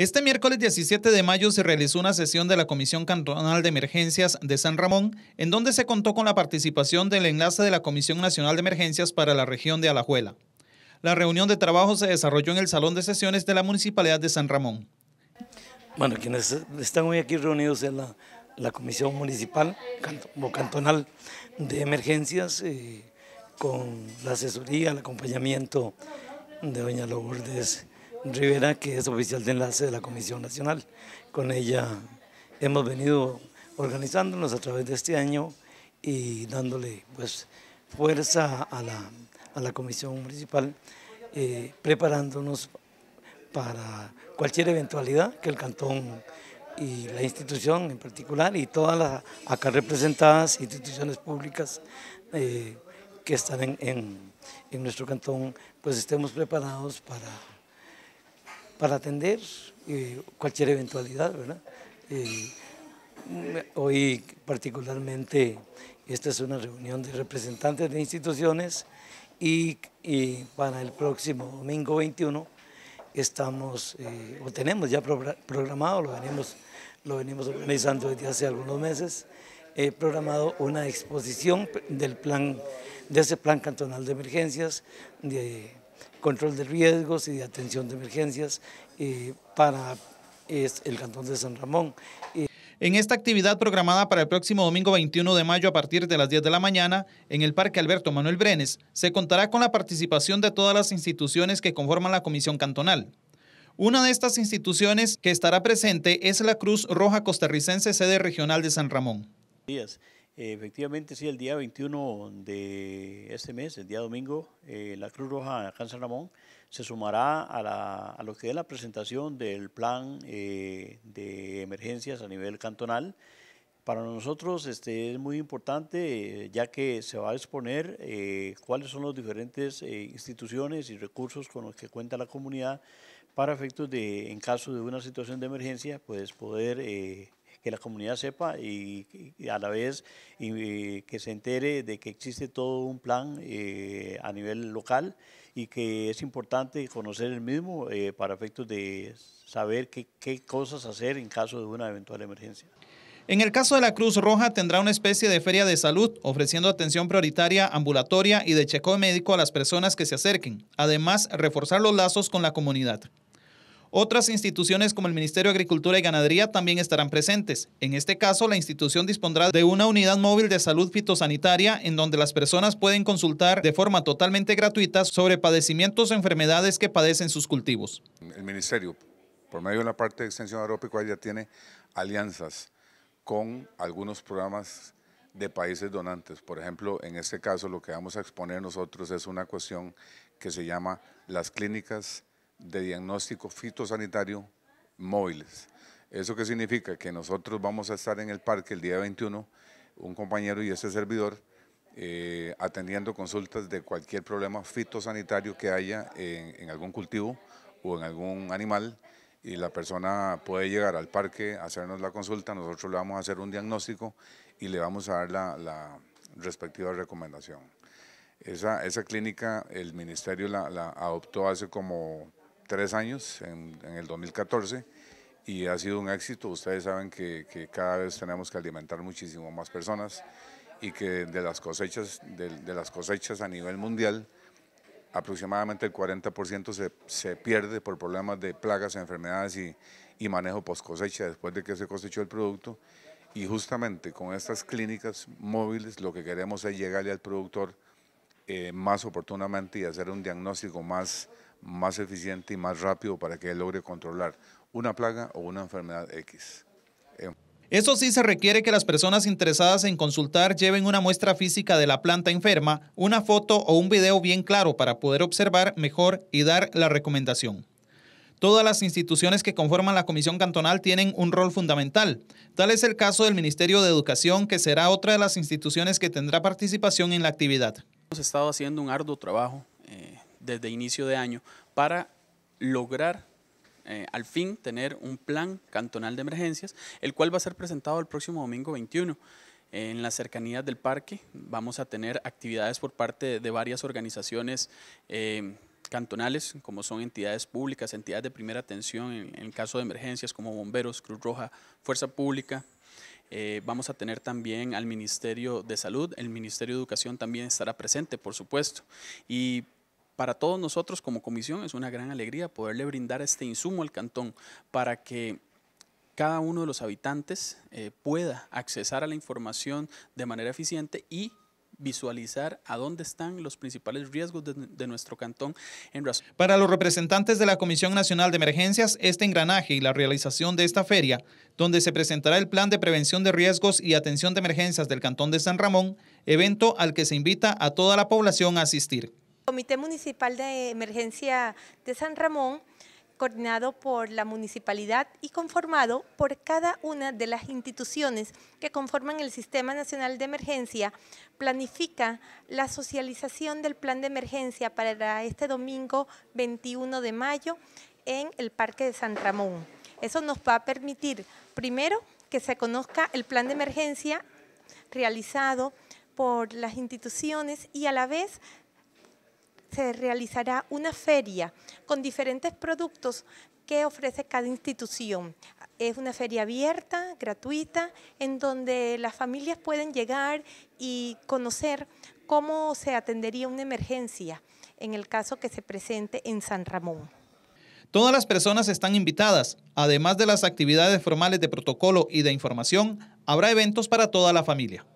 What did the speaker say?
Este miércoles 17 de mayo se realizó una sesión de la Comisión Cantonal de Emergencias de San Ramón, en donde se contó con la participación del enlace de la Comisión Nacional de Emergencias para la región de Alajuela. La reunión de trabajo se desarrolló en el Salón de Sesiones de la Municipalidad de San Ramón. Bueno, quienes están hoy aquí reunidos en la, Comisión Municipal o Cantonal de Emergencias, eh, con la asesoría, el acompañamiento de doña Lourdes Rivera, que es oficial de enlace de la Comisión Nacional. Con ella hemos venido organizándonos a través de este año y dándole pues, fuerza a la, Comisión Municipal, eh, preparándonos para cualquier eventualidad que el Cantón y la institución en particular y todas las acá representadas instituciones públicas eh, que están en nuestro cantón, pues estemos preparados para para atender eh, cualquier eventualidad, ¿verdad? Eh, hoy particularmente esta es una reunión de representantes de instituciones y, para el próximo domingo 21 estamos, eh, o tenemos ya programado, lo venimos, lo venimos organizando desde hace algunos meses, programado una exposición del plan, de ese plan cantonal de emergencias de, control de riesgos y de atención de emergencias eh, para el Cantón de San Ramón. Eh, en esta actividad programada para el próximo domingo 21 de mayo a partir de las 10 de la mañana en el Parque Alberto Manuel Brenes, se contará con la participación de todas las instituciones que conforman la Comisión Cantonal. Una de estas instituciones que estará presente es la Cruz Roja Costarricense, sede regional de San Ramón. Efectivamente, sí, el día 21 de este mes, el día domingo, eh, la Cruz Roja en San Ramón se sumará a, lo que es la presentación del plan eh, de emergencias a nivel cantonal. Para nosotros este, es muy importante, eh, ya que se va a exponer cuáles son las diferentes instituciones y recursos con los que cuenta la comunidad para efectos de, en caso de una situación de emergencia, pues poder que la comunidad sepa y, a la vez que se entere de que existe todo un plan eh, a nivel local y que es importante conocer el mismo eh, para efectos de saber qué, qué cosas hacer en caso de una eventual emergencia. En el caso de la Cruz Roja, tendrá una especie de feria de salud, ofreciendo atención prioritaria, ambulatoria y de chequeo médico a las personas que se acerquen. Además, reforzar los lazos con la comunidad. Otras instituciones como el Ministerio de Agricultura y Ganadería también estarán presentes. En este caso, la institución dispondrá de una unidad móvil de salud fitosanitaria en donde las personas pueden consultar de forma totalmente gratuita sobre padecimientos o enfermedades que padecen sus cultivos. El Ministerio, por medio de la parte de extensión agropecuaria, tiene alianzas con algunos programas de países donantes. Por ejemplo, en este caso lo que vamos a exponer nosotros es una cuestión que se llama las clínicas de diagnóstico fitosanitario móviles. ¿Eso qué significa? Que nosotros vamos a estar en el parque el día 21, un compañero y ese servidor, eh, atendiendo consultas de cualquier problema fitosanitario que haya en, algún cultivo o en algún animal y la persona puede llegar al parque, hacernos la consulta, nosotros le vamos a hacer un diagnóstico y le vamos a dar la, respectiva recomendación. Esa, esa, clínica el ministerio la, adoptó hace como tres años, en, el 2014, y ha sido un éxito. Ustedes saben que, cada vez tenemos que alimentar muchísimo más personas y que de las cosechas, de, las cosechas a nivel mundial, aproximadamente el 40% se, pierde por problemas de plagas, enfermedades y, manejo post cosecha después de que se cosechó el producto. Y justamente con estas clínicas móviles lo que queremos es llegarle al productor eh, más oportunamente y hacer un diagnóstico más más eficiente y más rápido para que él logre controlar una plaga o una enfermedad X. Em, Eso sí se requiere que las personas interesadas en consultar lleven una muestra física de la planta enferma, una foto o un video bien claro para poder observar mejor y dar la recomendación. Todas las instituciones que conforman la Comisión Cantonal tienen un rol fundamental. Tal es el caso del Ministerio de Educación, que será otra de las instituciones que tendrá participación en la actividad. Hemos estado haciendo un arduo trabajo desde inicio de año para lograr eh, al fin tener un plan cantonal de emergencias, el cual va a ser presentado el próximo domingo 21. En las cercanías del parque vamos a tener actividades por parte de varias organizaciones eh, cantonales, como son entidades públicas, entidades de primera atención en, caso de emergencias, como bomberos, Cruz Roja, Fuerza Pública, eh, vamos a tener también al Ministerio de Salud, el Ministerio de Educación también estará presente, por supuesto. Y para todos nosotros como comisión es una gran alegría poderle brindar este insumo al cantón para que cada uno de los habitantes eh, pueda accesar a la información de manera eficiente y visualizar a dónde están los principales riesgos de, nuestro cantón. En Para los representantes de la Comisión Nacional de Emergencias, este engranaje y la realización de esta feria, donde se presentará el Plan de Prevención de Riesgos y Atención de Emergencias del Cantón de San Ramón, evento al que se invita a toda la población a asistir. Comité Municipal de Emergencia de San Ramón, coordinado por la municipalidad y conformado por cada una de las instituciones que conforman el Sistema Nacional de Emergencia, planifica la socialización del plan de emergencia para este domingo 21 de mayo en el Parque de San Ramón. Eso nos va a permitir, primero, que se conozca el plan de emergencia realizado por las instituciones y a la vez se realizará una feria con diferentes productos que ofrece cada institución. Es una feria abierta, gratuita, en donde las familias pueden llegar y conocer cómo se atendería una emergencia en el caso que se presente en San Ramón. Todas las personas están invitadas. Además de las actividades formales de protocolo y de información, habrá eventos para toda la familia.